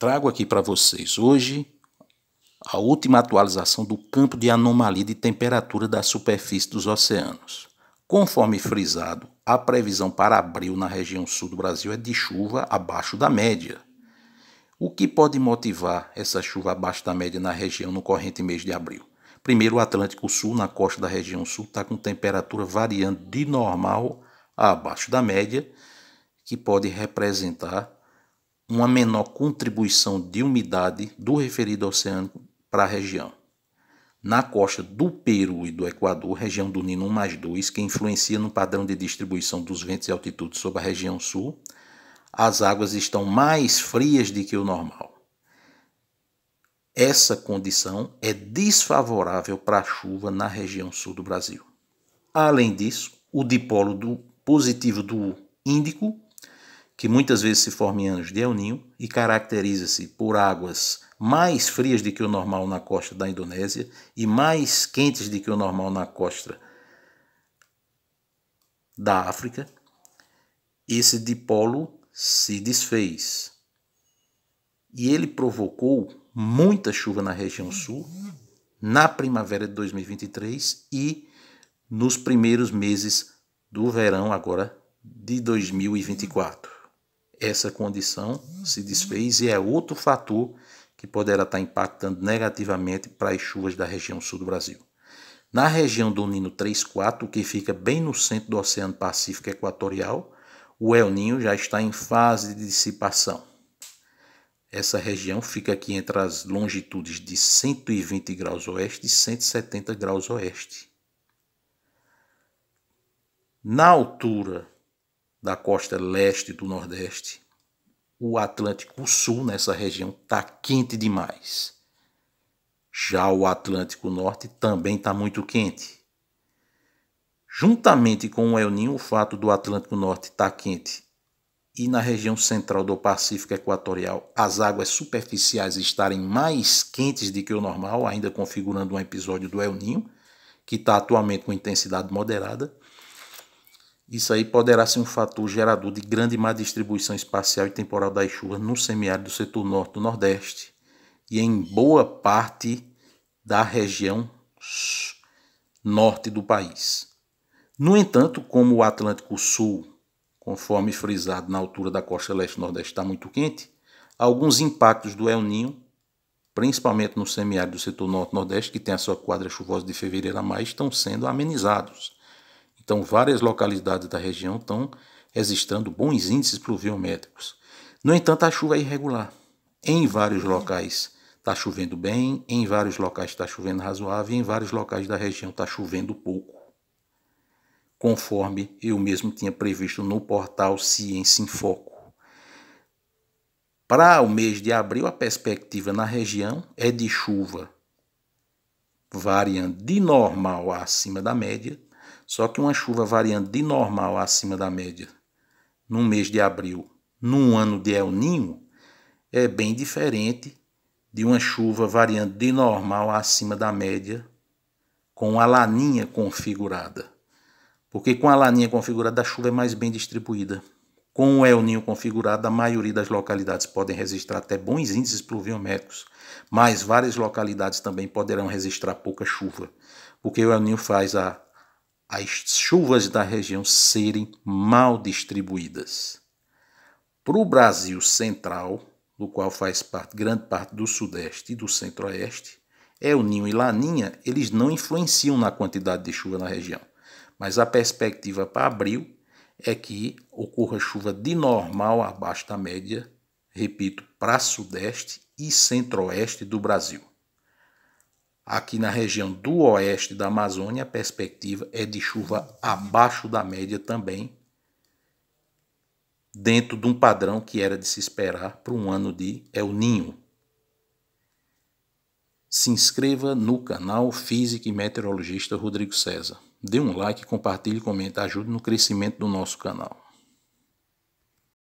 trago aqui para vocês hoje a última atualização do campo de anomalia de temperatura da superfície dos oceanos. Conforme frisado, a previsão para abril na região sul do Brasil é de chuva abaixo da média. O que pode motivar essa chuva abaixo da média na região no corrente mês de abril? Primeiro, o Atlântico Sul, na costa da região sul, está com temperatura variando de normal a abaixo da média, que pode representar uma menor contribuição de umidade do referido oceânico para a região. Na costa do Peru e do Equador, região do Nino 1 mais 2, que influencia no padrão de distribuição dos ventos e altitudes sobre a região sul, as águas estão mais frias do que o normal. Essa condição é desfavorável para a chuva na região sul do Brasil. Além disso, o dipolo do positivo do Índico que muitas vezes se forma em anos de El Ninho e caracteriza-se por águas mais frias do que o normal na costa da Indonésia e mais quentes do que o normal na costa da África, esse dipolo se desfez. E ele provocou muita chuva na região sul na primavera de 2023 e nos primeiros meses do verão agora de 2024 essa condição se desfez e é outro fator que poderá estar impactando negativamente para as chuvas da região sul do Brasil. Na região do Nino 3-4, que fica bem no centro do Oceano Pacífico Equatorial, o El Ninho já está em fase de dissipação. Essa região fica aqui entre as longitudes de 120 graus oeste e 170 graus oeste. Na altura da costa leste do Nordeste, o Atlântico Sul nessa região está quente demais. Já o Atlântico Norte também está muito quente. Juntamente com o El Ninho, o fato do Atlântico Norte estar tá quente e na região central do Pacífico Equatorial as águas superficiais estarem mais quentes do que o normal, ainda configurando um episódio do El Ninho, que está atualmente com intensidade moderada, isso aí poderá ser um fator gerador de grande má distribuição espacial e temporal das chuvas no semiárido do setor norte do Nordeste e em boa parte da região norte do país. No entanto, como o Atlântico Sul, conforme frisado na altura da costa leste-nordeste, está muito quente, alguns impactos do El Ninho, principalmente no semiárido do setor norte-nordeste, que tem a sua quadra chuvosa de fevereiro a mais, estão sendo amenizados. Então, várias localidades da região estão registrando bons índices pluviométricos. No entanto, a chuva é irregular. Em vários locais está chovendo bem, em vários locais está chovendo razoável, em vários locais da região está chovendo pouco, conforme eu mesmo tinha previsto no portal Ciência em Foco. Para o mês de abril, a perspectiva na região é de chuva variando de normal acima da média, só que uma chuva variando de normal acima da média no mês de abril, num ano de El Ninho, é bem diferente de uma chuva variando de normal acima da média com a laninha configurada. Porque com a laninha configurada a chuva é mais bem distribuída. Com o El Ninho configurado, a maioria das localidades podem registrar até bons índices pluviométricos, mas várias localidades também poderão registrar pouca chuva, porque o El Ninho faz a as chuvas da região serem mal distribuídas. Para o Brasil central, do qual faz parte grande parte do Sudeste e do Centro-Oeste, El é Ninho e Laninha, eles não influenciam na quantidade de chuva na região. Mas a perspectiva para abril é que ocorra chuva de normal abaixo da média, repito, para Sudeste e Centro-Oeste do Brasil. Aqui na região do oeste da Amazônia, a perspectiva é de chuva abaixo da média também, dentro de um padrão que era de se esperar para um ano de El Ninho. Se inscreva no canal Físico e Meteorologista Rodrigo César. Dê um like, compartilhe, comente, ajude no crescimento do nosso canal.